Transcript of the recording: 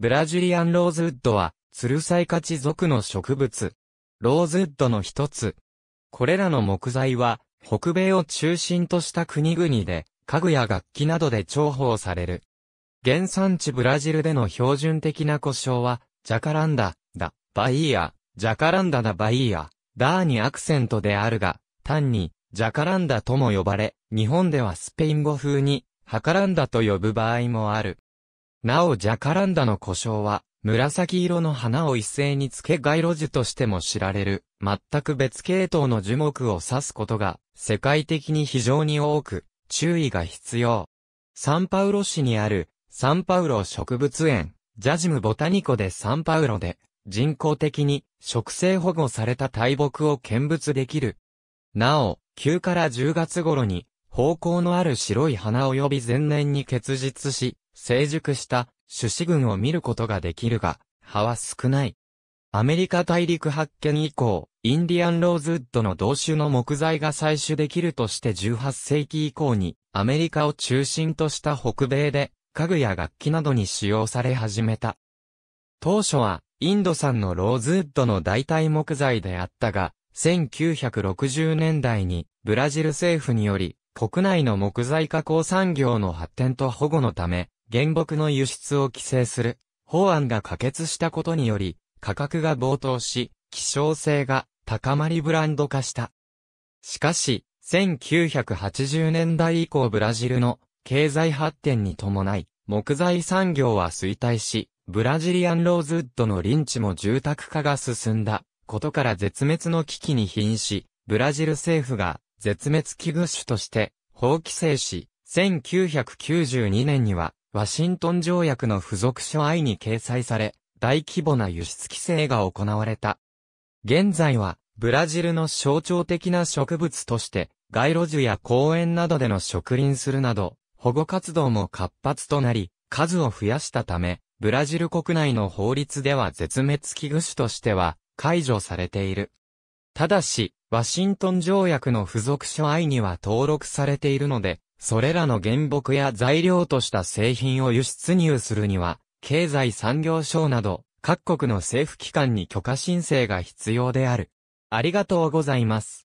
ブラジリアンローズウッドは、ツルサイカチ属の植物。ローズウッドの一つ。これらの木材は、北米を中心とした国々で、家具や楽器などで重宝される。原産地ブラジルでの標準的な故障は、ジャカランダ、だ、バイーア、ジャカランダダ、バイヤ、ジャカランダダ、バイヤ、ダーにアクセントであるが、単に、ジャカランダとも呼ばれ、日本ではスペイン語風に、ハカランダと呼ぶ場合もある。なおジャカランダの故障は、紫色の花を一斉に付け街路樹としても知られる、全く別系統の樹木を指すことが、世界的に非常に多く、注意が必要。サンパウロ市にある、サンパウロ植物園、ジャジムボタニコでサンパウロで、人工的に植生保護された大木を見物できる。なお、9から10月頃に、方向のある白い花及び前年に結実し、成熟した種子群を見ることができるが、葉は少ない。アメリカ大陸発見以降、インディアンローズウッドの同種の木材が採取できるとして18世紀以降に、アメリカを中心とした北米で、家具や楽器などに使用され始めた。当初は、インド産のローズウッドの代替木材であったが、1960年代に、ブラジル政府により、国内の木材加工産業の発展と保護のため、原木の輸出を規制する法案が可決したことにより、価格が暴騰し、希少性が高まりブランド化した。しかし、1980年代以降ブラジルの経済発展に伴い、木材産業は衰退し、ブラジリアンローズウッドの林地も住宅化が進んだことから絶滅の危機に瀕し、ブラジル政府が絶滅危惧種として法規制し、1992年にはワシントン条約の付属書 I に掲載され、大規模な輸出規制が行われた。現在は、ブラジルの象徴的な植物として、街路樹や公園などでの植林するなど、保護活動も活発となり、数を増やしたため、ブラジル国内の法律では絶滅危惧種としては解除されている。ただし、ワシントン条約の付属書 I には登録されているので、それらの原木や材料とした製品を輸出入するには、経済産業省など、各国の政府機関に許可申請が必要である。ありがとうございます。